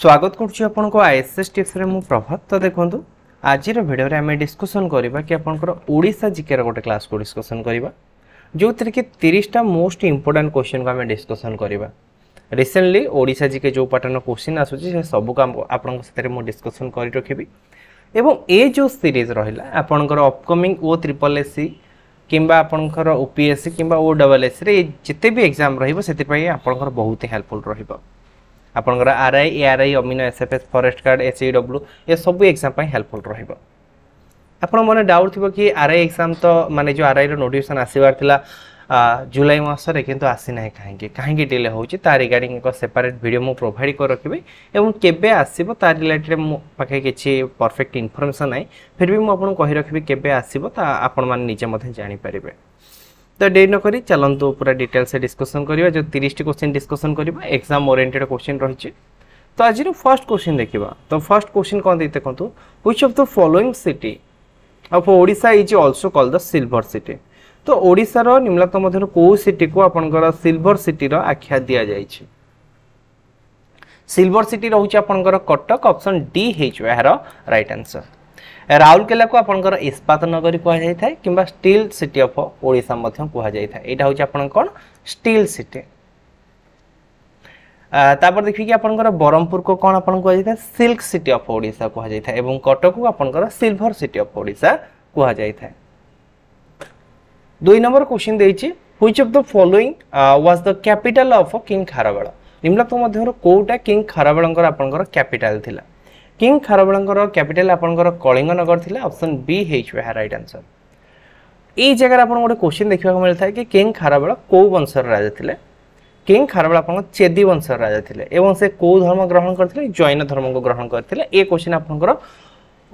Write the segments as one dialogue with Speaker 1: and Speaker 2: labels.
Speaker 1: ସ୍ୱାଗତ କରୁଛି ଆପଣଙ୍କ ଆଇଏସ୍ଏସ୍ ଟିପ୍ସରେ ମୁଁ ପ୍ରଭାତ ତ ଦେଖନ୍ତୁ ଆଜିର ଭିଡ଼ିଓରେ ଆମେ ଡିସ୍କସନ୍ କରିବା କି ଆପଣଙ୍କର ଓଡ଼ିଶା ଜିକେର ଗୋଟେ କ୍ଲାସ୍କୁ ଡିସ୍କସନ୍ କରିବା ଯେଉଁଥିରେ କି ତିରିଶଟା ମୋଷ୍ଟ ଇମ୍ପୋର୍ଟାଣ୍ଟ କୋଶ୍ଚିନ୍କୁ ଆମେ ଡିସ୍କସନ୍ କରିବା ରିସେଣ୍ଟଲି ଓଡ଼ିଶା ଜିକେ ଯେଉଁ ପାଟର୍ଣ୍ଣ କୋଶ୍ଚିନ୍ ଆସୁଛି ସେ ସବୁ କାମ ଆପଣଙ୍କ ସେଥିରେ ମୁଁ ଡିସ୍କସନ୍ କରି ରଖିବି ଏବଂ ଏ ଯେଉଁ ସିରିଜ୍ ରହିଲା ଆପଣଙ୍କର ଅପକମିଂ ଓ ତ୍ରିପଲ୍ ଏସ୍ কিংবা আপনার ওপিএসসি কিংবা ও ডবল এসিরে যেতে বি এক্সাম রহব সেপাই আপনার বহুত হেল্পফুল রহব আপনার আরআই এআরআই অমিনো এসএফএস ফরেস্ট গার্ড এসইডব্লু এসবু এক্সাম হেল্পফুল রহব আপনার মনে ডাউট থাকবে কি আরআই এক্সাম তো মানে যে আরআই নোটিফিকেসন আসবার লা ଜୁଲାଇ ମାସରେ କିନ୍ତୁ ଆସିନାହିଁ କାହିଁକି କାହିଁକି ଡିଲେ ହେଉଛି ତା ରିଗାର୍ଡ଼ିଂ ଏକ ସେପାରେଟ୍ ଭିଡ଼ିଓ ମୁଁ ପ୍ରୋଭାଇଡ଼ କରି ରଖିବି ଏବଂ କେବେ ଆସିବ ତା ରିଲେଟେଡ଼୍ ମୋ ପାଖରେ କିଛି ପରଫେକ୍ଟ ଇନଫର୍ମେସନ୍ ନାହିଁ ଫିର୍ ବି ମୁଁ ଆପଣଙ୍କୁ କହି ରଖିବି କେବେ ଆସିବ ତା ଆପଣମାନେ ନିଜେ ମଧ୍ୟ ଜାଣିପାରିବେ ତ ଡେରି ନ କରି ଚାଲନ୍ତୁ ପୁରା ଡିଟେଲ୍ସରେ ଡିସ୍କସନ୍ କରିବା ଯେଉଁ ତିରିଶଟି କୋଶ୍ଚିନ୍ ଡିସ୍କସନ୍ କରିବା ଏକ୍ଜାମ୍ ଓରିଏଣ୍ଟେଡ଼୍ କୋଶ୍ଚିନ୍ ରହିଛି ତ ଆଜିର ଫାର୍ଷ୍ଟ କୋଶ୍ଚିନ୍ ଦେଖିବା ତ ଫାର୍ଷ୍ଟ କୋଶ୍ଚିନ୍ କ'ଣ ଦେଇ ଦେଖନ୍ତୁ which of the following city of Odisha is also call the silver city ତ ଓଡ଼ିଶାର ନିମ୍ନତମ ମଧ୍ୟରୁ କେଉଁ ସିଟିକୁ ଆପଣଙ୍କର ସିଲଭର ସିଟିର ଆଖ୍ୟା ଦିଆଯାଇଛି ସିଲଭର ସିଟି ରହୁଛି ଆପଣଙ୍କର କଟକ ଅପସନ୍ ଡି ହେଇଯିବ ଏହାର ରାଇଟ୍ ଆନ୍ସର ରାଉରକେଲାକୁ ଆପଣଙ୍କର ଇସ୍ପାତ ନଗରୀ କୁହାଯାଇଥାଏ କିମ୍ବା ଷ୍ଟିଲ୍ ସିଟି ଅଫ୍ ଓଡ଼ିଶା ମଧ୍ୟ କୁହାଯାଇଥାଏ ଏଇଟା ହେଉଛି ଆପଣଙ୍କର କ'ଣ ଷ୍ଟିଲ୍ ସିଟି ତାପରେ ଦେଖିକି ଆପଣଙ୍କର ବ୍ରହ୍ମପୁରକୁ କ'ଣ ଆପଣ କୁହାଯାଇଥାଏ ସିଲ୍କ ସିଟି ଅଫ୍ ଓଡ଼ିଶା କୁହାଯାଇଥାଏ ଏବଂ କଟକକୁ ଆପଣଙ୍କର ସିଲଭର ସିଟି ଅଫ୍ ଓଡ଼ିଶା କୁହାଯାଇଥାଏ দুই নম্বর কোশ্চিন দিয়েছি which of the following was the capital of king Kharavela নিম্নক্ত মধ্যর কোটা কিং খারবাড়ঙ্কর আপনার ক্যাপিটাল লা কিং খারবাড়ঙ্কর ক্যাপিটাল আপনার কলিঙ্গনগর লা অপশন বি হয়েছে হ্যাঁ রাইট আনসর এই জায়গায় আপনার গোটে কোশ্চিন দেখা মিলে কি কিং খারবাড় কেউ বংশর রাজা লে কিং খারবাড় আপনার চেদি বংশর রাজা লে এবং সে কেউ ধর্ম গ্রহণ করে জৈন ধর্ম গ্রহণ করে এ কোশ্চিন আপনার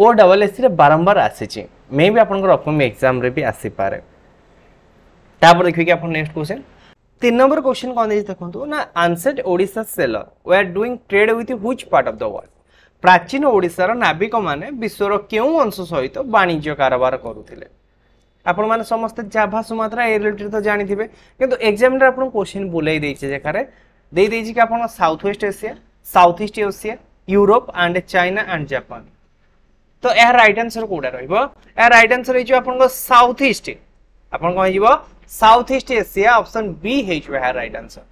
Speaker 1: ও ডবল এসি বারম্বার আসিছে মে বি আপনার অপকমিং এক্সাম বি আসিপারে তারপর দেখি আপনার নেক্সট কোশ্চেন তিন নম্বর কোশ্চেন কম দিয়েছে দেখুন না ancient Odisha sailors were doing trade with which part of the world ପ୍ରାଚୀନ ଓଡ଼ିଶାର ନାବିକମାନେ ବିଶ୍ୱର କେଉଁ ଅଂଶ ସହିତ ବାଣିଜ୍ୟ କାରବାର କରୁଥିଲେ ଆପଣମାନେ ସମସ୍ତେ ଜାଭା ସୁମାତ୍ରା ଏ ରିଲେଟେଡ୍ ତ ଜାଣିଥିବେ କିନ୍ତୁ ଏକ୍ଜାମ୍ରେ ଆପଣଙ୍କୁ କୋଶ୍ଚିନ୍ ବୁଲେଇ ଦେଇଛି ଯେକାରେ ଦେଇଦେଇଛି କି ଆପଣ South West Asia South East Asia Europe and China and Japan ତ ଏହା ରାଇଟ୍ ଆନ୍ସର କେଉଁଟା ରହିବ ଏହା ରାଇଟ୍ ଆନ୍ସର ହେଇଯିବ ଆପଣଙ୍କ ସାଉଥ୍ ଇଷ୍ଟ আপনার কম হয়ে South East Asia option B হয়ে এর রাইট আনসর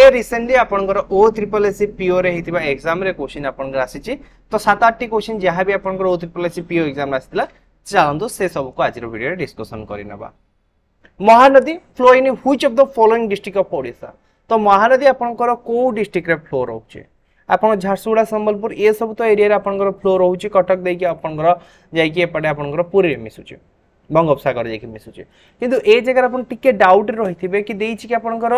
Speaker 1: এ রিসেন্টলি আপনার ও ট্রিপল এসি পিও রে হয়েছে এক্সামে কোশ্চিন আপনার আসিছে তো সাত আটটি কোশ্চিন যা বি আপনার O triple SC PO exam আসলে চালু সে সবুক আজর ভিডিওরে ডিসকসন করে নেবা Mahanadi flow in which of the following district of Odisha তো মহানদী আপনার কেউ ডিস্ট্রিক্টরে ফ্লো রয়েছে আপনার ঝারসুগুড়া সম্বলপুর এসব তো এরিয়ার আপনার ফ্লো রয়েছে কটক দিয়ে আপনার যাই এপটে আপনার পুরীরে মিশুছে ବଙ୍ଗୋପସାଗର ଯାଇକି ମିଶୁଛି କିନ୍ତୁ ଏ ଜାଗାରେ ଆପଣ ଟିକେ ଡାଉଟ୍ରେ ରହିଥିବେ କି ଦେଇଛି କି ଆପଣଙ୍କର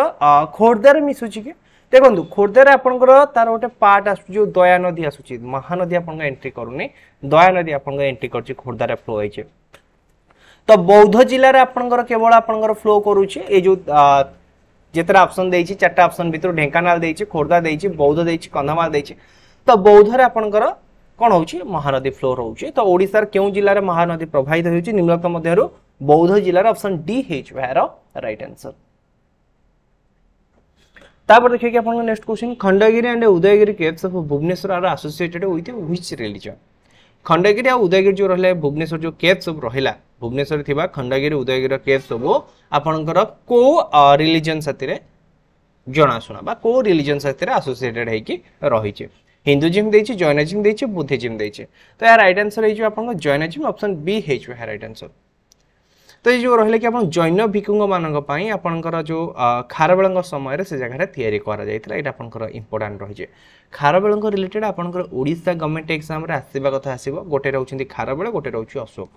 Speaker 1: ଖୋର୍ଦ୍ଧାରେ ମିଶୁଛି କି ଦେଖନ୍ତୁ ଖୋର୍ଦ୍ଧାରେ ଆପଣଙ୍କର ତାର ଗୋଟେ ପାର୍ଟ ଆସୁଛି ଯେଉଁ ଦୟାନଦୀ ଆସୁଛି ମହାନଦୀ ଆପଣଙ୍କ ଏଣ୍ଟ୍ରି କରୁନି ଦୟାନଦୀ ଆପଣଙ୍କ ଏଣ୍ଟ୍ରି କରୁଛି ଖୋର୍ଦ୍ଧାରେ ଫ୍ଲୋ ହେଇଛି ତ ବୌଦ୍ଧ ଜିଲ୍ଲାରେ ଆପଣଙ୍କର କେବଳ ଆପଣଙ୍କର ଫ୍ଲୋ କରୁଛି ଏଇ ଯେଉଁ ଯେତେଟା ଅପସନ୍ ଦେଇଛି ଚାରିଟା ଅପସନ୍ ଭିତରୁ ଢେଙ୍କାନାଳ ଦେଇଛି ଖୋର୍ଦ୍ଧା ଦେଇଛି ବୌଦ୍ଧ ଦେଇଛି କନ୍ଧମାଳ ଦେଇଛି ତ ବୌଦ୍ଧରେ ଆପଣଙ୍କର कौन हो महानदी फ्लो रोच तो ओडार क्यों जिले में महानदी प्रवाहित होम्नक्त मध्य बौद्ध जिलार अपसन डी हेचर रईट आंसर तापर देखिए आप next question Khandagiri and Udayagiri caves of Bhubaneswar are associated with which religion Khandagiri और उदयगिरी जो रहा है भुवनेश्वर जो केव सब रहा भुवनेश्वर या खंडगिरी उदयगिरी केव सब आपणकर को रिलीजन साथ जनाशुना को रिलीजन साथ आसोसीएटेड होती रही है हिंदुइज्म ଦେଇଛି ଜୈନଇज्म ଦେଇଛି ବୁଦ୍ଧିଜ୍ମ ଦେଇଛି ତ ଏହାର ରାଇଟ୍ ଆନ୍ସର୍ ହେଇଯିବ ଆପଣଙ୍କ ଜୈନଇଜ୍ମ ଅପସନ୍ ବି ହେଇଯିବ ଏହାର ରାଇଟ୍ ଆନ୍ସର୍ ତ ଏ ଯେଉଁ ରହିଲା କି ଆପଣ ଜୈନ ଭିକ୍ଷୁଙ୍କମାନଙ୍କ ପାଇଁ ଆପଣଙ୍କର ଯେଉଁ ଖାରବେଳଙ୍କ ସମୟରେ ସେ ଜାଗାରେ ତିଆରି କରାଯାଇଥିଲା ଏଇଟା ଆପଣଙ୍କର ଇମ୍ପୋର୍ଟାଣ୍ଟ ରହିଛି ଖାରବେଳଙ୍କ ରିଲେଟେଡ୍ ଆପଣଙ୍କର ଓଡ଼ିଶା ଗଭର୍ଣ୍ଣମେଣ୍ଟ ଏକ୍ସାମ୍ରେ ଆସିବା କଥା ଆସିବ ଗୋଟେ ରହୁଛନ୍ତି ଖାରବେଳ ଗୋଟେ ରହୁଛି ଅଶୋକ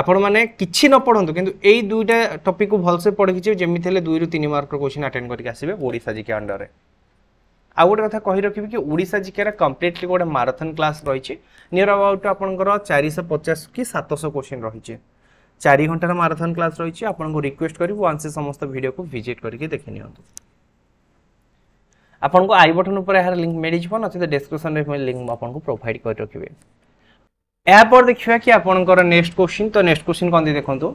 Speaker 1: ଆପଣମାନେ କିଛି ନ ପଢ଼ନ୍ତୁ କିନ୍ତୁ ଏଇ ଦୁଇଟା ଟପିକ୍କୁ ଭଲସେ ପଢ଼ିକି ଯେମିତି ହେଲେ ଦୁଇରୁ ତିନି ମାର୍କର କୋଶ୍ଚିନ୍ ଆଟେଣ୍ଡ କରିକି ଆସିବେ ଓଡ଼ିଶା ଜିକେ ଅଣ୍ଡରରେ ଆଉ ଗୋଟେ କଥା କହି ରଖିବି କି ଓଡ଼ିଶା ଜିକେର କମ୍ପ୍ଲିଟଲି ଗୋଟେ ମାରାଥନ୍ କ୍ଲାସ୍ ରହିଛି ନିୟର୍ ଆବାଉଟ୍ ଆପଣଙ୍କର ଚାରିଶହ ପଚାଶ କି ସାତଶହ କୋଶ୍ଚିନ୍ ରହିଛି ଚାରି ଘଣ୍ଟାର ମାରାଥନ୍ କ୍ଲାସ୍ ରହିଛି ଆପଣଙ୍କୁ ରିକ୍ୱେଷ୍ଟ କରିବୁ ୱାନ୍ସ ସମସ୍ତ ଭିଡ଼ିଓକୁ ଭିଜିଟ୍ କରିକି ଦେଖି ନିଅନ୍ତୁ ଆପଣଙ୍କୁ ଆଇ ବଟନ୍ ଉପରେ ଏହାର ଲିଙ୍କ୍ ମିଳିଯିବ ନଚେତ ଡେସ୍କ୍ରିପସନ୍ରେ ଲିଙ୍କ୍ ଆପଣଙ୍କୁ ପ୍ରୋଭାଇଡ଼ କରି ରଖିବେ ଏହାପରେ ଦେଖିବା କି ଆପଣଙ୍କର ନେକ୍ସଟ କୋଶ୍ଚିନ୍ ତ ନେକ୍ସଟ କୋଶ୍ଚିନ୍ କ'ଣ ଦେଖନ୍ତୁ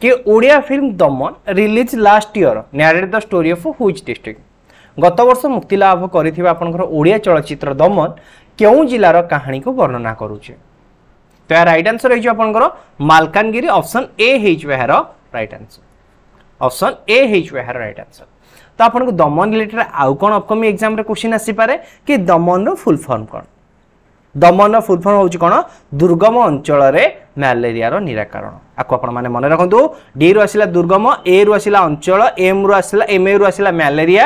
Speaker 1: କି Odia film Daman release last year narrated the story of which district ଗତବର୍ଷ ମୁକ୍ତିଲାଭ କରିଥିବା ଆପଣଙ୍କର ଓଡ଼ିଆ ଚଳଚ୍ଚିତ୍ର ଦମନ କେଉଁ ଜିଲ୍ଲାର କାହାଣୀକୁ ବର୍ଣ୍ଣନା କରୁଛି ତ ଏହା ରାଇଟ୍ ଆନ୍ସର ହେଇଯିବ ଆପଣଙ୍କର ମାଲକାନଗିରି ଅପସନ୍ ଏ ହେଇଯିବ ଏହାର ରାଇଟ୍ ଆନ୍ସର ଅପସନ୍ ଏ ହେଇଯିବ ଏହାର ରାଇଟ୍ ଆନ୍ସର ତ ଆପଣଙ୍କୁ ଦମନ ରିଲେଟେଡ୍ ଆଉ କ'ଣ ଅପକମିଂ ଏକ୍ଜାମ୍ରେ କୋଶ୍ଚିନ୍ ଆସିପାରେ କି ଦମନର ଫୁଲ୍ ଫର୍ମ କ'ଣ ଦମନର ଫୁଲ୍ ଫର୍ମ ହେଉଛି କ'ଣ ଦୁର୍ଗମ ଅଞ୍ଚଳରେ ମ୍ୟାଲେରିଆର ନିରାକରଣ ଆକୁ ଆପଣମାନେ ମନେ ରଖନ୍ତୁ ଡିରୁ ଆସିଲା ଦୁର୍ଗମ ଏରୁ ଆସିଲା ଅଞ୍ଚଳ ଏମ୍ରୁ ଆସିଲା ଏମ୍ଏରୁ ଆସିଲା ମ୍ୟାଲେରିଆ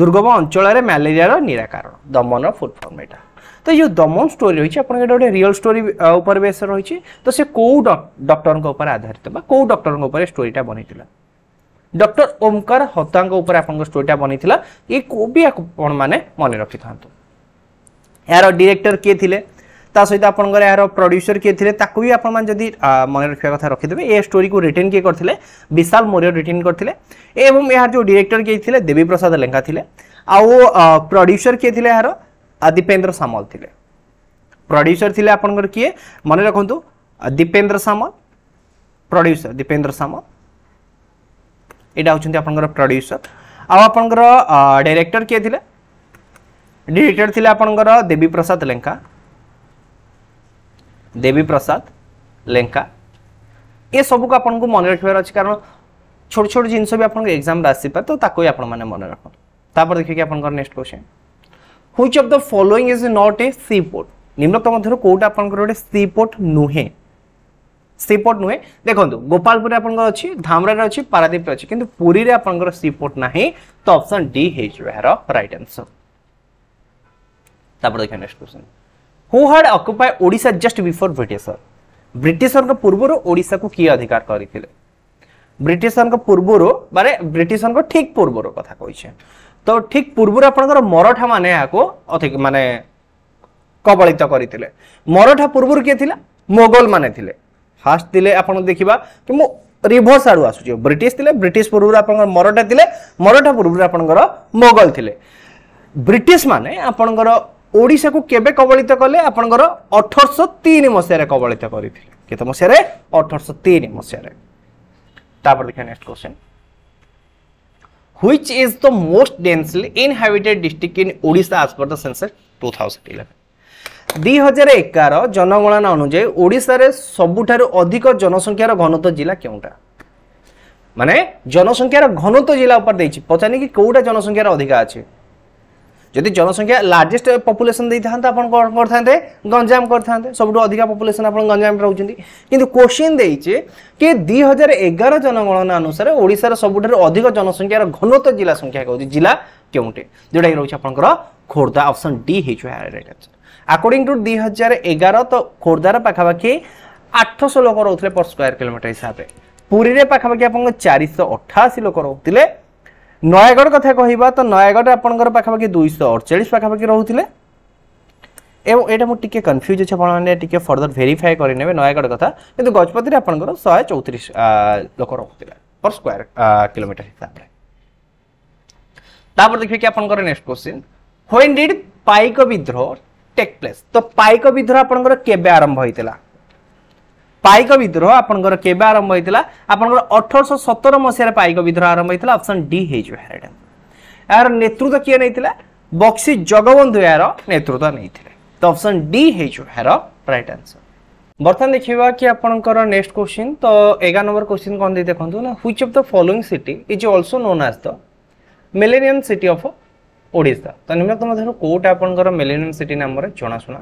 Speaker 1: ଦୁର୍ଗମ ଅଞ୍ଚଳରେ ମ୍ୟାଲେରିଆର ନିରାକରଣ ଦମନର ଫୁଲ୍ ଫର୍ମ ଏଇଟା ତ ଏ ଯେଉଁ ଦମନ ଷ୍ଟୋରି ରହିଛି ଆପଣଙ୍କ ଏଇଟା ଗୋଟେ ରିଅଲ୍ ଷ୍ଟୋରି ଉପରେ ବେସ୍ ରହିଛି ତ ସେ କେଉଁ ଡକ୍ଟରଙ୍କ ଉପରେ ଆଧାରିତ ବା କେଉଁ ଡକ୍ଟରଙ୍କ ଉପରେ ଷ୍ଟୋରିଟା ବନେଇଥିଲା ଡକ୍ଟର ଓମକାର ହତାଙ୍କ ଉପରେ ଆପଣଙ୍କ ଷ୍ଟୋରିଟା ବନେଇଥିଲା ଏ ବି ଆପଣମାନେ ମନେ ରଖିଥାନ୍ତୁ ଏହାର ଡିରେକ୍ଟର କିଏ ଥିଲେ তা সহিত আপনার এর প্রড্ୟୁସର কিয়ে লে তাকে বি আপনার যদি মনে রাখা কথা রখিদেবে এ স্টোরি কু রিটেন কিয়ে করলে বিশাল মৌর্য রিটেন করলে এবং এর যে ডিরেক্টর কিয়ে লে দেবীপ্রসাদ লেঙ্কা লে আও প্রড্ୟୁসর কিয়ে লে এর দীপেন্দ্র সামল লে প্রড্ୟୁসর লে আপনার কিয়ে মনে রাখুন দীপেন্দ্র সামল প্রড্ୟୁসর দীপেন্দ্র সামল এটা হচ্ছে আপনার প্রড্ୟୁসর আপনার ডিরেক্টর কিয়ে লে ডিরেক্টর লে আপনার দেবীপ্রসাদ লেঙ্কা ଦେବୀ ପ୍ରସାଦ ଲେଙ୍କା ଏସବୁକୁ ଆପଣଙ୍କୁ ମନେ ରଖିବାର ଅଛି କାରଣ ଛୋଟ ଛୋଟ ଜିନିଷ ବି ଆପଣଙ୍କ ଏକ୍ଜାମ୍ରେ ଆସିପାରେ ତ ତାକୁ ବି ଆପଣମାନେ ମନେ ରଖନ୍ତୁ ତାପରେ ଦେଖିକି ଆପଣଙ୍କର next question which of the following is not a sea port নিম্নোক্ত মধ্যে কোটা আপনার গোটে সি পোর্ট নুহে সি পোর্ট নুহে দেখুন গোপালপুরে আপনার অছি ধামরার অছি পারাদ্বীপে অছি কিন্তু পুরীরে আপনার সি পোর্ট না তো অপশন ডি হয়েছে এর রাইট আনসর তারপরে দেখেন next question who had occupied Odisha just before Britishers. ବ୍ରିଟିଶରଙ୍କ ପୂର୍ବରୁ ଓଡ଼ିଶାକୁ କିଏ ଅଧିକାର କରିଥିଲେ ବ୍ରିଟିଶରଙ୍କ ପୂର୍ବରୁ ମାନେ ବ୍ରିଟିଶରଙ୍କ ଠିକ୍ ପୂର୍ବରୁ କଥା କହିଛେ ତ ଠିକ୍ ପୂର୍ବରୁ ଆପଣଙ୍କର ମରଠା ମାନେ ଏହାକୁ ଅଧିକ ମାନେ କବଳିତ କରିଥିଲେ ମରଠା ପୂର୍ବରୁ କିଏ ଥିଲା ମୋଗଲ ମାନେ ଥିଲେ ଫାର୍ଷ୍ଟ ଥିଲେ ଆପଣ ଦେଖିବା କି ମୁଁ ରିଭର୍ସ ଆଡ଼ୁ ଆସୁଛି ବ୍ରିଟିଶ ଥିଲେ ବ୍ରିଟିଶ ପୂର୍ବରୁ ଆପଣଙ୍କର ମରଠା ଥିଲେ ମରଠା ପୂର୍ବରୁ ଆପଣଙ୍କର ମୋଗଲ ଥିଲେ ବ୍ରିଟିଶ ମାନେ ଆପଣଙ୍କର ଓଡ଼ିଶାକୁ କେବେ କବଳିତ କଲେ ଆପଣଙ୍କର ଅଠରଶହ ତିନି ମସିହାରେ କବଳିତ କରିଥିଲେ କେତେ ମସିହାରେ ଅଠରଶହ ତିନି ମସିହାରେ ତାପରେ ଦେଖିବା next question which is the most densely inhabited district in Odisha as per the census 2011 2011 জনগণনা অনুযায়ী ওড়িশারে সবুঠারু অধিক জনসংখ্যার ঘনত্ব জেলা কেউটা মানে জনসংখ্যার ঘনত্ব জেলা উপর দিয়েছি পচারনি কি কোটা জনসংখ্যার অধিক আছে যদি জনসংখ্যা লার্জেস্ট পপুলেশন দিয়ে থাকে আপনার কম করে গঞ্জাম করে সবুঠ অধিক পপুলেশন আপনার গঞ্জাম রোচান কিন্তু কোশ্চিন দিয়েছে কি দুই হাজার এগার জনগণনা অনুসারে ওড়শার সবুঠার অধিক জনসংখ্যার ঘনত জেলা সংখ্যা কৌছি জেলা কেউটে যেটা কি রয়েছে আপনার খোর্ধা অপশন ডি হয়েছে রাইট আনসর আকর্ডিং টু দুই হাজার এগার তো খোর্ধার পাখাপাখি আঠশো লোক রোলে পর স্কোয়ার কিলোমিটার হিসাবে পুরীরে পাখাপাখি আপনার চারিশহ অঠাশি লোক রোলে ନୟାଗଡ଼ କଥା କହିବା ତ ନୟାଗଡ଼ ଆପଣଙ୍କର ପାଖାପାଖି ଦୁଇଶହ ଅଡ଼ଚାଳିଶ ପାଖାପାଖି ରହୁଥିଲେ এবং এটা মু টিকে কনফ্যুজ আছে আপনার টিকে ফর্দর ভেরিফাই করে নেবে নয়াগড় কথা কিন্তু গজপতি আপনার শহে চৌত্রিশ লোক রহুলে পর স্কোয়ার কিলোমিটার হিসাবে তাপরে দেখবে কি আপনার next question when did Paika Bidroha take place তো পাইক বিদ্রোহ আপনার কেবে আরম্ভ হয়েছিল ପାଇକ ବିଦ୍ରୋହ ଆପଣଙ୍କର କେବେ ଆରମ୍ଭ ହୋଇଥିଲା ଆପଣଙ୍କର ଅଠରଶହ ସତର ମସିହାରେ ପାଇକ ବିଦ୍ରୋହ ଆରମ୍ଭ ହୋଇଥିଲା ଅପସନ୍ ଡି ହେଇଯିବ ଏହାର ଏହାର ନେତୃତ୍ୱ କିଏ ନେଇଥିଲା ବକ୍ସି ଜଗବନ୍ଧୁ ଏହାର ନେତୃତ୍ୱ ନେଇଥିଲେ ତ ଅପସନ୍ ଡି ହେଇଯିବ ଏହାର ରାଇଟ୍ ଆନ୍ସର ବର୍ତ୍ତମାନ ଦେଖିବା କି ଆପଣଙ୍କର ନେକ୍ସଟ କ୍ୱେଶ୍ଚିନ୍ ତ ଏଗାର ନମ୍ବର କ୍ୱେଶ୍ଚିନ୍ କ'ଣ ଦେଇ ଦେଖନ୍ତୁ ନା which of the following city is also known as the millennium city of Odisha ତ ନିମ୍ନତମ ମଧ୍ୟରୁ କେଉଁଟା ଆପଣଙ୍କର ମିଲେନିୟମ୍ ସିଟି ନାମରେ ଜଣାଶୁଣା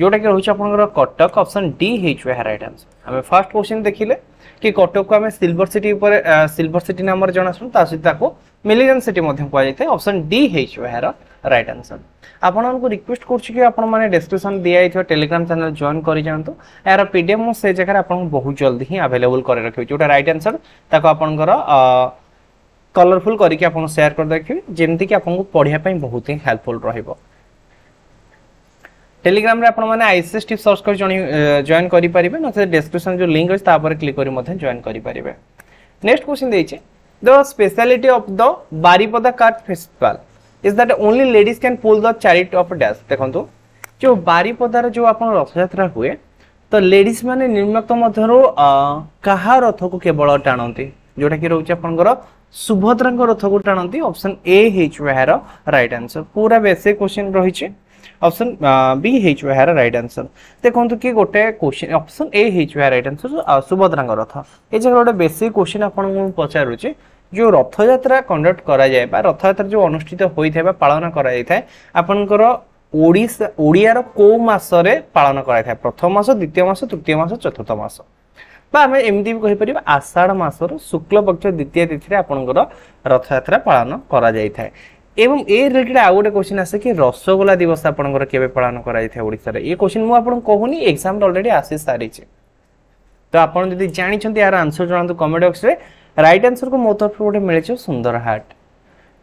Speaker 1: ଯେଉଁଟାକି ରହୁଛି ଆପଣଙ୍କର କଟକ ଅପସନ୍ ଡି ହେଇଯିବ ହେରାଇଟ୍ ଆନ୍ସର ଆମେ ଫାର୍ଷ୍ଟ କ୍ୱେଶ୍ଚିନ୍ ଦେଖିଲେ କି କଟକକୁ ଆମେ ସିଲଭର ସିଟି ଉପରେ ସିଲଭର ସିଟି ନାମରେ ଜଣାଶୁଣୁ ତା ସହିତ ତାକୁ ମିଲିଜନ୍ ସିଟି ମଧ୍ୟ କୁହାଯାଇଥାଏ ଅପସନ୍ ଡି ହେଇଯିବ ଏହାର ରାଇଟ୍ ଆନ୍ସର ଆପଣମାନଙ୍କୁ ରିକ୍ୱେଷ୍ଟ କରୁଛି କି ଆପଣମାନେ ଡେସ୍କ୍ରିପସନ୍ ଦିଆଯାଇଥିବା ଟେଲିଗ୍ରାମ୍ ଚ୍ୟାନେଲ୍ ଜଏନ୍ କରିଯାଆନ୍ତୁ ଏହାର ପି ଡି ଏଫ୍ ମୁଁ ସେ ଜାଗାରେ ଆପଣଙ୍କୁ ବହୁତ ଜଲ୍ଦି ହିଁ ଆଭେଲେବୁଲ୍ କରି ରଖିବି ଯେଉଁଟା ରାଇଟ୍ ଆନ୍ସର ତାକୁ ଆପଣଙ୍କର କଲରଫୁଲ୍ କରିକି ଆପଣଙ୍କୁ ସେୟାର କରିଦେଖିବି ଯେମିତିକି ଆପଣଙ୍କୁ ପଢ଼ିବା ପାଇଁ ବହୁତ ହିଁ ହେଲ୍ପଫୁଲ୍ ରହିବ টেলিগ্রামে আপনার আইসিএস টিপ সর্চ করে জয়েন করে পারে না ডেসক্রিপশন যে লিঙ্ক আছে তাপরে ক্লিক করে জয়েন করে পারে নেক্সট কোশ্চিন দিয়েছে the speciality of the Baripada car festival is that only ladies can pull the chariot of dash ଦେଖନ୍ତୁ ଯେଉଁ ବାରିପଦାର ଯେଉଁ ଆପଣ ରଥଯାତ୍ରା ହୁଏ ତ ଲେଡ଼ିଜ୍ ମାନେ ନିମ୍ନକ୍ତ ମଧ୍ୟରୁ କାହା ରଥକୁ କେବଳ ଟାଣନ୍ତି ଯେଉଁଟାକି ରହୁଛି ଆପଣଙ୍କର ସୁଭଦ୍ରାଙ୍କ ରଥକୁ ଟାଣନ୍ତି ଅପସନ୍ ଏ ହେଇଯିବ ଏହାର ରାଇଟ୍ ଆନ୍ସର ପୁରା ବେସିକ୍ କୋଶ୍ଚିନ୍ ରହିଛି ଅପସନ୍ ବି ହେଇଯିବ ଏହାର ରାଇଟ୍ ଆନ୍ସର ଦେଖନ୍ତୁ କି ଗୋଟେ କ୍ୱେଶ୍ଚିନ୍ ଅପସନ୍ ଏ ହେଇଯିବ ଏହା ରାଇଟ୍ ଆନ୍ସର ସୁଭଦ୍ରାଙ୍କ ରଥ ଏ ଜାଗାରେ ଗୋଟେ ବେଶୀ କ୍ୱେଶ୍ଚିନ୍ ଆପଣଙ୍କୁ ମୁଁ ପଚାରୁଛି ଯେଉଁ ରଥଯାତ୍ରା କଣ୍ଡକ୍ଟ କରାଯାଏ ବା ରଥଯାତ୍ରା ଯେଉଁ ଅନୁଷ୍ଠିତ ହୋଇଥାଏ ବା ପାଳନ କରାଯାଇଥାଏ ଆପଣଙ୍କର ଓଡ଼ିଶା ଓଡ଼ିଆର କେଉଁ ମାସରେ ପାଳନ କରାଯାଇଥାଏ ପ୍ରଥମ ମାସ ଦ୍ୱିତୀୟ ମାସ ତୃତୀୟ ମାସ ଚତୁର୍ଥ ମାସ ବା ଆମେ ଏମିତି ବି କହିପାରିବା ଆଷାଢ଼ ମାସର ଶୁକ୍ଳପକ୍ଷ ଦ୍ୱିତୀୟ ତିଥିରେ ଆପଣଙ୍କର ରଥଯାତ୍ରା ପାଳନ କରାଯାଇଥାଏ এবং এ রিলেটেড আউ গোটে কোশ্চিন আসে কি রসগোল্লা দিবস আপনার কেবে পালন করা যাই ওড়িশার এ কোশ্চিন মু আপনার কহুনি এক্সাম অলরেডি আসি সারিছে তো আপনার যদি জাঁচান এর আনসর জনাতু কমেন্ট বক্সরে রাইট আনসর কু মো তরফ গোটে মিছে সুন্দর হাট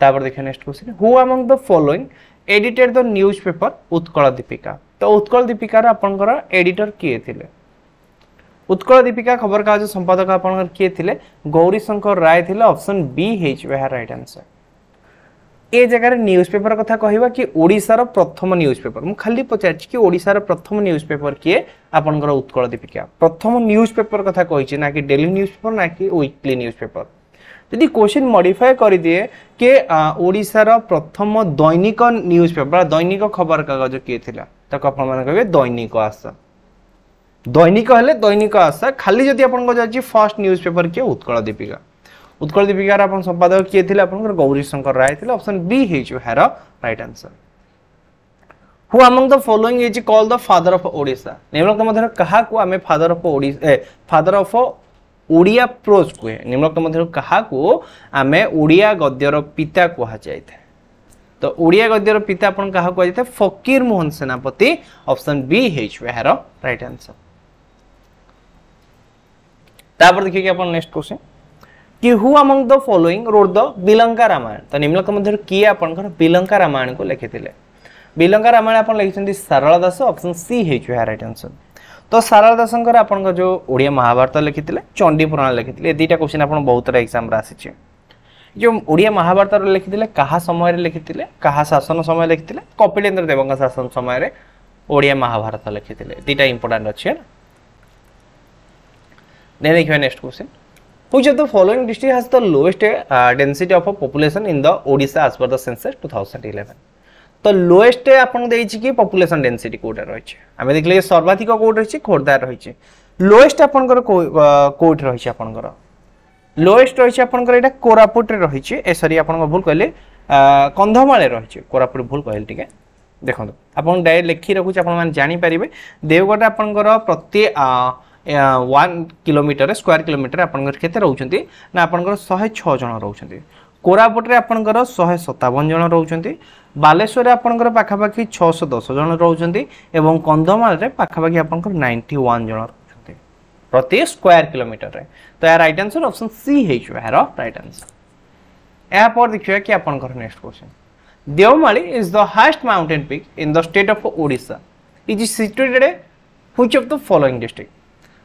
Speaker 1: তারপর দেখে next question who among the following edited the newspaper Utkal Dipika তো উৎকল দীপিকার আপনার এডিটর কিয়ে লে উৎকল দীপিকা খবরকাগজ সম্পাদক আপনার কিয়ে লে গৌরীশঙ্কর রায় লে অপশন বি হয়েছে এর রাইট আনসর এ জায়গায় নিউজ পেপর কথা কহবা কি ওড়শার প্রথম নিউজ পেপর মু খালি পচারছি কি ওড়শার প্রথম নিউজ পেপর কি আপনার উৎকল দীপিকা প্রথম নিউজ পেপর কথা কইছে না কি ডেলি নিউজ পেপর না কি উইকলি নিউজ পেপর যদি কোশ্চিন মডিফাই করে দিয়ে কে ওড়শার প্রথম দৈনিক নিউজ পেপর দৈনিক খবর কাগজ কি লা তাকে আপনার কে দৈনিক আশা দৈনিক হলে দৈনিক আশা খালি যদি আপনার যাচ্ছে ফার্স্ট নিউজ পেপর কি উৎকল দীপিকা उत्कल दीपिकार आप संपादक किए थे आप गौरी शंकर राय थे ऑप्शन बी होर right answer who among the following is called the father of Odisha निम्नोक्त मध्य क्या आम father of a father of Odia prose कहे निम्नोक्त मध्य क्या आम ओडिया गद्यर पिता कहुए तो ओडिया गद्यर पिता आपण क्या कहुए फकीर मोहन सेनापति ऑप्शन बी होर रईट आंसर तापर देखिए आप नेक्स्ट क्वेश्चन कि who among the following wrote the Bilanka Ramayana तो निम्नलिखित मध्य किए आपंकर बिलंका रामायण को लिखिते ବିଲଙ୍କା ରାମାୟଣ ଆପଣ ଲେଖିଛନ୍ତି ସାରଳା ଦାସ ଅପସନ୍ ସି ହେଇଛୁ ଏହାର ରାଇଟ୍ ଆନ୍ସର୍ ତ ସାରଳା ଦାସଙ୍କର ଆପଣଙ୍କ ଯେଉଁ ଓଡ଼ିଆ ମହାଭାରତ ଲେଖିଥିଲେ ଚଣ୍ଡୀ ପୁରାଣ ଲେଖିଥିଲେ ଏ ଦୁଇଟା କୋଶ୍ଚିନ୍ ଆପଣ ବହୁତ ଥର ଏକ୍ଜାମ୍ରେ ଆସିଛି ଯେଉଁ ଓଡ଼ିଆ ମହାଭାରତରେ ଲେଖିଥିଲେ କାହା ସମୟରେ ଲେଖିଥିଲେ କାହା ଶାସନ ସମୟ ଲେଖିଥିଲେ କପିଳେନ୍ଦ୍ର ଦେବଙ୍କ ଶାସନ ସମୟରେ ଓଡ଼ିଆ ମହାଭାରତ ଲେଖିଥିଲେ ଦୁଇଟା ଇମ୍ପୋର୍ଟାଣ୍ଟ ଅଛି ହେଲା ଦେଖିବା next question which of the following district has the lowest uh, density of a population in the Odisha as per the census 2011 তো লোয়েস্টে আপনাকে দিয়েছি কি পপুলেশন ডেনসিটি কোটা রয়েছে আমি দেখলে সর্বাধিক কোট রয়েছে খোর্ধা রয়েছে লোয়েস্ট আপনার কোট রয়েছে আপনার লোয়েস্ট রয়েছে আপনার এটা কোরাপুটে রয়েছে এ সরি আপনার ভুল কহিলে কন্ধমালে রয়েছে কোরাপুট ভুল কহিলে টিকে দেখুন আপনার ডাইরেক্ট লেখি রাখুছি আপনার জাঁপারে দেওগড় আপনার প্রতি ওয়াନ୍ କିଲୋମିଟର ସ୍କୋୟାର କିଲୋମିଟର ଆପଣଙ୍କର କେତେ ରହୁଛନ୍ତି ନା ଆପଣଙ୍କର ଶହେ ଛଅ ଜଣ ରହୁଛନ୍ତି କୋରାପୁଟରେ ଆପଣଙ୍କର ଶହେ ସତାବନ ଜଣ ରହୁଛନ୍ତି ବାଲେଶ୍ୱରରେ ଆପଣଙ୍କର ପାଖାପାଖି ଛଅଶହ ଦଶ ଜଣ ରହୁଛନ୍ତି ଏବଂ କନ୍ଧମାଳରେ ପାଖାପାଖି ଆପଣଙ୍କର ନାଇଣ୍ଟି ୱାନ୍ ଜଣ ରହୁଛନ୍ତି ପ୍ରତି ସ୍କୋୟାର କିଲୋମିଟରରେ ତ ଏହା ରାଇଟ୍ ଆନ୍ସର ଅପସନ୍ ସି ହେଇଯିବ ଏହାର ରାଇଟ୍ ଆନ୍ସର ଏହାପରେ ଦେଖିବା କି ଆପଣଙ୍କର next question Deomali is the highest mountain peak in the state of Odisha. It is situated in which of the following district?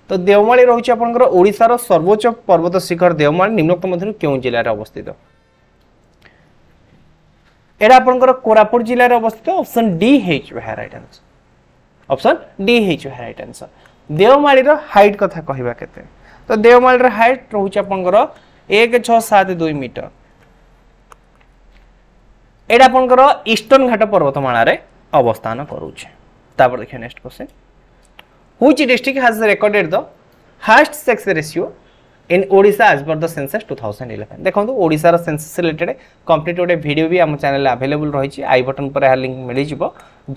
Speaker 1: তো দেওমাড়ি রয়েছে আপনার ওড়শার সর্বোচ্চ পর্বত শিখর দেওমাড়ি নিম্নোক্ত মধ্যে কেউ জেলার অবস্থিত এটা আপনার কোরাপুট জেলার অবস্থিত অপশন ডি হয়েছে রাইট আনসর অপশন ডি হয়েছে রাইট আনসর দেওমাড়ির হাইট কথা কহবা কেতে তো দেওমাড়ির হাইট রয়েছে আপনার এক ছ সাত দুই মিটর এটা আপনার ইষ্টর্ন ঘাট পর্বতমাড়ার অবস্থান করুছে তারপর দেখে next question which district has recorded the highest sex ratio in Odisha as per the census 2011 দেখন্তু ओडिसा रा सेंसस रिलेटेड complete ओडे video भी हम चैनल रही ची, आई बटन पर लिंक मिलि जिवो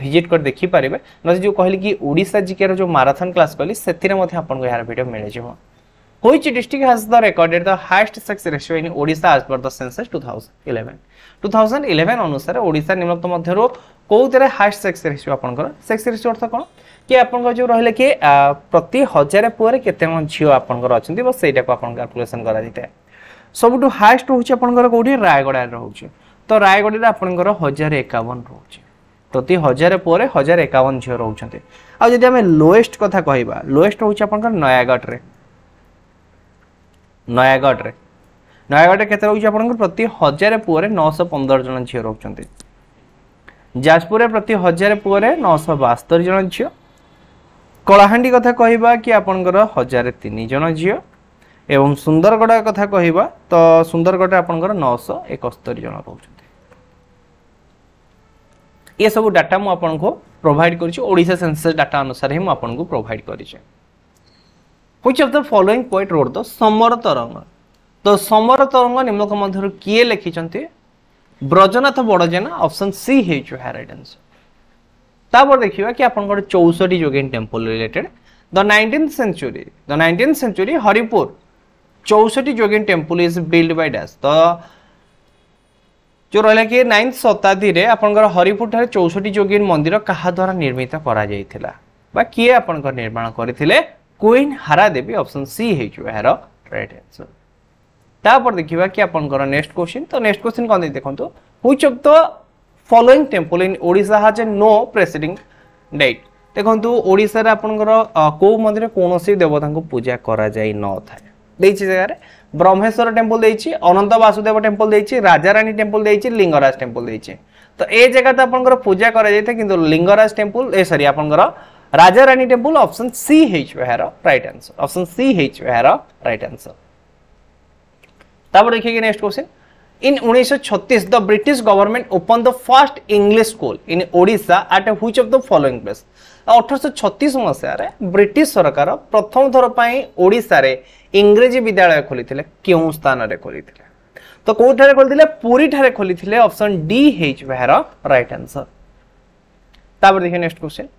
Speaker 1: ভিজিট করে দেখিপারে নচে যে কহিলি কি ওড়িশা জিকের যে মারাথন ক্লাস কলি সেতিরে মধ্যে আপনার এর ভিডিও মিলিযোগ which district has district has the recorded the highest sex ratio in Odisha as per the census 2011? Two thousand eleven ଅନୁସାରେ ଓଡ଼ିଶା ନିମ୍ନକ୍ତ ମଧ୍ୟରୁ କେଉଁଥିରେ ହାଏଷ୍ଟ ସେକ୍ସ ରେସିଓ ଆପଣଙ୍କର ସେକ୍ସ ରେସିଓ ଅର୍ଥ କ'ଣ କି ଆପଣଙ୍କର ଯେଉଁ ରହିଲେ କି ପ୍ରତି ହଜାରେ ପୁଅରେ କେତେ କ'ଣ ଝିଅ ଆପଣଙ୍କର ଅଛନ୍ତି ବସ୍ ସେଇଟାକୁ ଆପଣ କାଲକୁଲେସନ୍ କରାଯାଇଥାଏ ସବୁଠୁ ହାଏଷ୍ଟ ରହୁଛି ଆପଣଙ୍କର କେଉଁଠି ରାୟଗଡ଼ାରେ ରହୁଛି ତ ରାୟଗଡ଼ାରେ ଆପଣଙ୍କର ହଜାରେ ଏକାବନ ରହୁଛି ପ୍ରତି ହଜାରେ ପୁଅରେ ହଜାରେ ଏକାବନ ଝିଅ ରହୁଛନ୍ତି ଆଉ ଯଦି ଆମେ ଲୋଏଷ୍ଟ କଥା କହିବା ଲୋଏଷ୍ଟ ରହୁଛି ଆପଣଙ୍କର ନୟାଗଡ଼ରେ ନୟାଗଡ଼ରେ ନୟାଗଡ଼ରେ କେତେ ରହୁଛି ଆପଣଙ୍କର ପ୍ରତି ହଜାରେ ପୁଅରେ ନଅଶହ ପନ୍ଦର ଜଣ ଝିଅ ରହୁଛନ୍ତି ଯାଜପୁରରେ ପ୍ରତି ହଜାରେ ପୁଅରେ ନଅଶହ ବାସ୍ତରି ଜଣ ଝିଅ କଳାହାଣ୍ଡି କଥା କହିବା କି ଆପଣଙ୍କର ହଜାରେ ତିନି ଜଣ ଝିଅ ଏବଂ ସୁନ୍ଦରଗଡ଼ କଥା କହିବା ତ ସୁନ୍ଦରଗଡ଼ରେ ଆପଣଙ୍କର ନଅଶହ ଏକସ୍ତରି ଜଣ ରହୁଛନ୍ତି ଏସବୁ ଡାଟା ମୁଁ ଆପଣଙ୍କୁ ପ୍ରୋଭାଇଡ଼ କରିଛି ଓଡ଼ିଶା ସେନ୍ସସ୍ ଡାଟା ଅନୁସାରେ ହିଁ ମୁଁ ଆପଣଙ୍କୁ ପ୍ରୋଭାଇଡ଼ କରିଛି ହୁଇଚ୍ ତ ସମର ତରଙ୍ଗ ନିମ୍ନକ ମଧ୍ୟରୁ କିଏ ଲେଖିଛନ୍ତି ବ୍ରଜନାଥ ବଡ଼ଜେନା ଅପସନ୍ ସି ହେଇଛୁ ହ୍ୟାରାଇଟ୍ ଆନ୍ସର ତାପରେ ଦେଖିବା କି ଆପଣଙ୍କର Chausathi Jogini temple related the nineteen century the nineteen century Haripur Chausathi Jogini temple is build by dash तो जो रहा कि नाइन्थ शताब्दी में आपर हरिपुर ठार चौसठी जोगिन मंदिर क्या द्वारा निर्मित करा किए आपण निर्माण करते क्वीन हारादेवी ऑप्शन सी हो रईट आंसर ତାପରେ ଦେଖିବା କି ଆପଣଙ୍କର ନେକ୍ସଟ କ୍ୱେଶ୍ଚିନ୍ ତ ନେକ୍ସଟ କ୍ୱେଶ୍ଚିନ୍ କ'ଣ ଦେଇ ଦେଖନ୍ତୁ which of the following temple in Odisha has a no presiding deity ଦେଖନ୍ତୁ ଓଡ଼ିଶାରେ ଆପଣଙ୍କର କେଉଁ ମନ୍ଦିର କୌଣସି ଦେବତାଙ୍କୁ ପୂଜା କରାଯାଇ ନଥାଏ ଦେଇଛି ଜାଗାରେ ବ୍ରହ୍ମେଶ୍ୱର ଟେମ୍ପଲ୍ ଦେଇଛି ଅନନ୍ତ ବାସୁଦେବ ଟେମ୍ପଲ୍ ଦେଇଛି ରାଜାରାଣୀ ଟେମ୍ପଲ୍ ଦେଇଛି ଲିଙ୍ଗରାଜ ଟେମ୍ପଲ୍ ଦେଇଛି ତ ଏ ଜାଗା ତ ଆପଣଙ୍କର ପୂଜା କରାଯାଇଥାଏ କିନ୍ତୁ ଲିଙ୍ଗରାଜ ଟେମ୍ପଲ୍ ଏ ସରି ଆପଣଙ୍କର ରାଜାରାଣୀ ଟେମ୍ପଲ୍ ଅପସନ୍ ସି ହେଇଯିବ ଏହାର ରାଇଟ୍ ଆନ୍ସର୍ ଅପସନ୍ ସି ହେଇଯିବ ଏହାର ରାଇଟ୍ ଆନ୍ସର୍ তারপর দেখে গিয়ে next question In 1936, the British government opened the first English school in Odisha at which of the following place? ଅଠରଶହ ଛତିଶ ମସିହାରେ ବ୍ରିଟିଶ ସରକାର ପ୍ରଥମ ଥର ପାଇଁ ଓଡ଼ିଶାରେ ଇଂରେଜୀ ବିଦ୍ୟାଳୟ ଖୋଲିଥିଲେ କେଉଁ ସ୍ଥାନରେ ଖୋଲିଥିଲେ ତ କେଉଁଠାରେ ଖୋଲିଥିଲେ ପୁରୀଠାରେ ଖୋଲିଥିଲେ ଅପସନ୍ ଡି ହେଇଛି ଏହାର ରାଇଟ୍ ଆନ୍ସର ତାପରେ ଦେଖିବା next question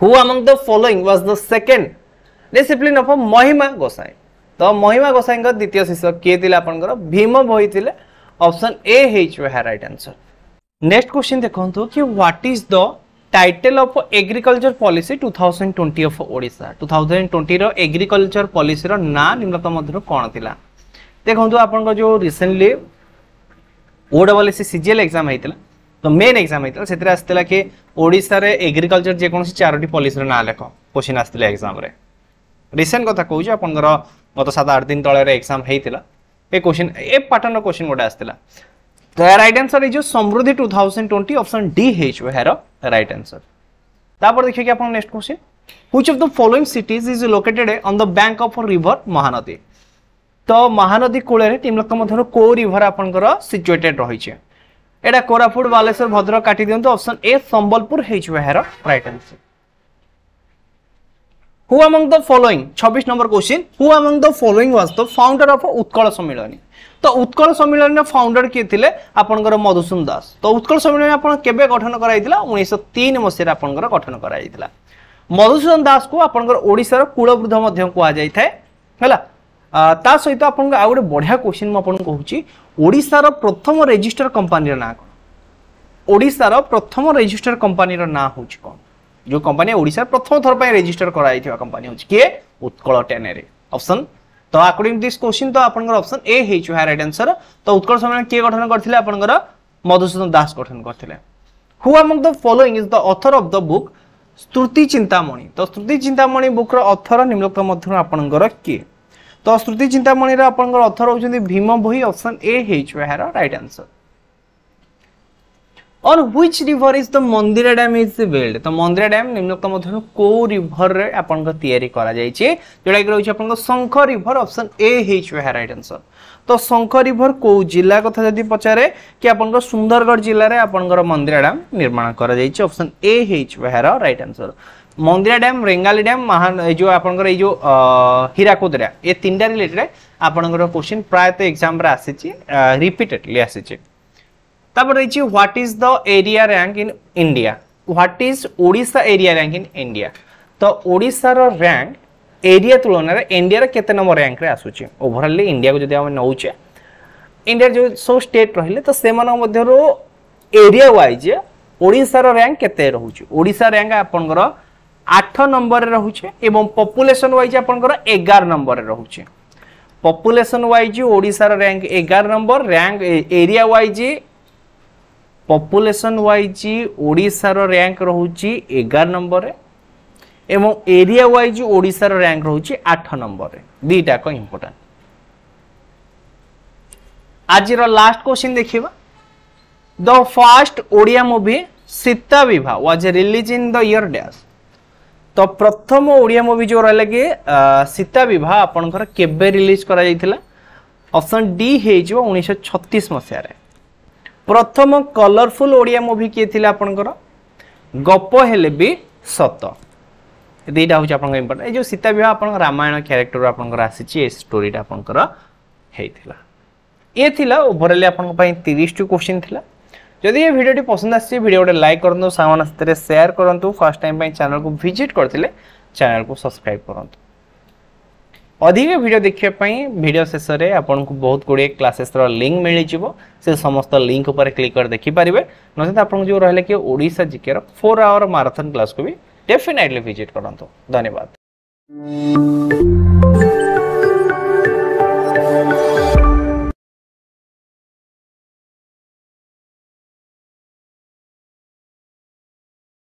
Speaker 1: who among the following was the second disciple of Mahima Gosain तो महिमा गोसाई द्वितीय शिष्य किए थे ଆପଣଙ୍କର ଭୀମ ଭୋଇ ଥିଲେ ଅପସନ୍ ଏ ହେଇଛି ଏହା ରାଇଟ୍ ଆନ୍ସର ନେକ୍ସଟ କ୍ୱେଶ୍ଚିନ୍ ଦେଖନ୍ତୁ କି what is the title of agriculture policy 2020 of Odisha 2020 रो एग्रीकल्चर पॉलिसी रो ना निम्नतम कौन थिला देखंतु आपन जो रिसेंटली ओडब्ल्यूसी सीजीएल एग्जाम हैतला तो मेन एग्जाम हैतला सेतरा आस्तला के ओडिशा रे एग्रीकल्चर जे कोनसी ना लेखो क्वेश्चन आस्तला रिसेंट कथा कहू जे গত সাত আট দিন তলের এক্সাম হয়েছিল এ কোশ্চিন এ পাটর্ন কোশ্চিন গোটে আসছিল তো এর রাইট আনসর এই যে Samruddhi two thousand twenty option D হয়েছে এর রাইট আনসর তারপর দেখি কি আপনার next question which of the following cities is located on the bank of river Mahanadi তো মহানদী কূলের তিন লক্ষ মধ্যে কো রিভর আপনার সিচুয়েটেড রয়েছে এটা কোরাপুট বালেশ্বর ভদ্রক কাটি দিও অপসন এ সম্বলপুর হয়েছে এর right answer who among the following ছব্বিশ নম্বর question who among the following was the founder of Utkal Sammilani তো উৎকল সম্মিলনীর ফাউন্ডার কিয়ে লে আপনার মধুসূন দাস তো উৎকল সম্মিলনী আপনার কেবে গঠন করা হয়েছিল উনিশশো তিন মশায় আপনার গঠন করা হয়েছিল মধুসূদন দাসকে আপনার ওড়শার কূলবৃদ্ধ মধ্যে কুযাই থাকে হল তা সহিত আপনার আউ গোটে বঢ়িয়া কোশ্চিন মু আপনার কুচি ওড়শার প্রথম রেজিষ্টর কোম্পানির না কোণ ওড়শার প্রথম রেজিষ্টর কোম্পানির না হচ্ছে কোণ जो कंपानी ओडा प्रथम थर रेजिस्टर कर कंपानी हूँ किए उत्कल टेन ऑप्शन তো আকর্ডিং টু দিস কোশ্চিন তো আপনার অপশন এ হয়েছে হ্যাঁ রাইট আনসর তো উৎকল সম্মেলন কে গঠন করলে আপনার মধুসূদন দাস গঠন করলে who among the following is the author of the book Stuti Chintamani তো স্তুতি চিন্তামণি বুকর অথর নিম্নোক্ত মধ্যে আপনার কি তো স্তুতি চিন্তামণির আপনার অথর হচ্ছেন ভীম বহি অপশন এ হয়েছে হ্যাঁ right answer on which river is the Mandira dam is build তো মন্দিরা ড্যাম নিম্নোক্ত মধ্যে কেউ রিভর্রে আপনার তৈরি করা যাই যেটা কি রয়েছে আপনার শঙ্খ রিভর অপশন এ হয়েছে এর রাইট আনসর তো শঙ্খ রিভর কেউ জেলা কথা যদি পচারে কি আপনার সুন্দরগড় জেলার আপনার মন্দিরা ড্যাম নির্মাণ করা যাই অপশন এ হয়েছে এর right answer Mandira dam Rengali dam মহান এই যে আপনার এই যে হীরাকুদ ড্যাম এ তিনটা রিলেটেড আপনার কোশ্চিন প্রায়ত এক্সাম্রে আসিছে রিপিটেডলি আসিছে তারপর রয়েছে what is the area rank in India what is Odisha area rank in India তো ওড়িশার র্যাঙ্ক এরিয়া তুলনায় ইন্ডিয়ার কেতে নম্বর র্যাঙ্করে আসুচি ওভরালি ইন্ডিয়া যদি আমি নৌছে ইন্ডিয়ার যে সব স্টেট রহলে তো সেমান মধ্যে এরিয়া ওয়াইজ ওড়িশার র্যাঙ্ক কেতে রয়েছে ওড়িশা র্যাঙ্ক আপনার আঠ নম্বরে রয়েছে এবং পপুলেশন ওয়াইজ আপনার এগার নম্বরে রয়েছে পপুলেশন ওয়াইজ ওড়িশার র্যাঙ্ক এগার নম্বর rank area wise population wise ওড়িশার র্যাঙ্ক রয়েছে এগার নম্বরে এবং এরিয়া ওয়াইজ ওড়িশার র্যাঙ্ক রয়েছে আঠ নম্বরে দুইটাক ইম্পর্টাট আজির লাস্ট কোশ্চিন দেখিবা the first Odia movie Sita Bibha was release in the year dash তো প্রথম ওড়িয়া মুভি যে রহলা কি সীতা বিভা আপনার কেবে রিলিজ করা যাই অপশন ডি হয়ে উনিশশো ছতিশ মশায় প্রথম কলরফুল ওড়িয়া মুভি কি লা আপনার গপ হলে বি সত দুইটা হচ্ছে আপনার ইম্পর্টেন্ট এই যে সীতা বিবাহ আপনার রামায়ণ ক্যারেক্টর আপনার আসিছে এই স্টোরিটা আপনার হয়েছিল ইয়ে লা ওভরঅলি আপনার তিরিশটি কোশ্চিন লা যদি এই ভিডিওটি পছন্দ আসছে ভিডিওটি লাইক করতু সাংমানের সাথে সেয়ার করতু ফার্স্ট টাইম চ্যানেলকে ভিজিট করলে চ্যানেলকে সবসক্রাইব করতু अधिक भिड देखापी भिड शेष को बहुत गुड़े क्लासेस लिंक मिल जाव से समस्त लिंक उपर क्लिक कर देखिपारे ना आप जो रहा कि ओडा जिके फोर आवर माराथन क्लास को भी डेफिनेटली भिजिट करूँ धन्यवाद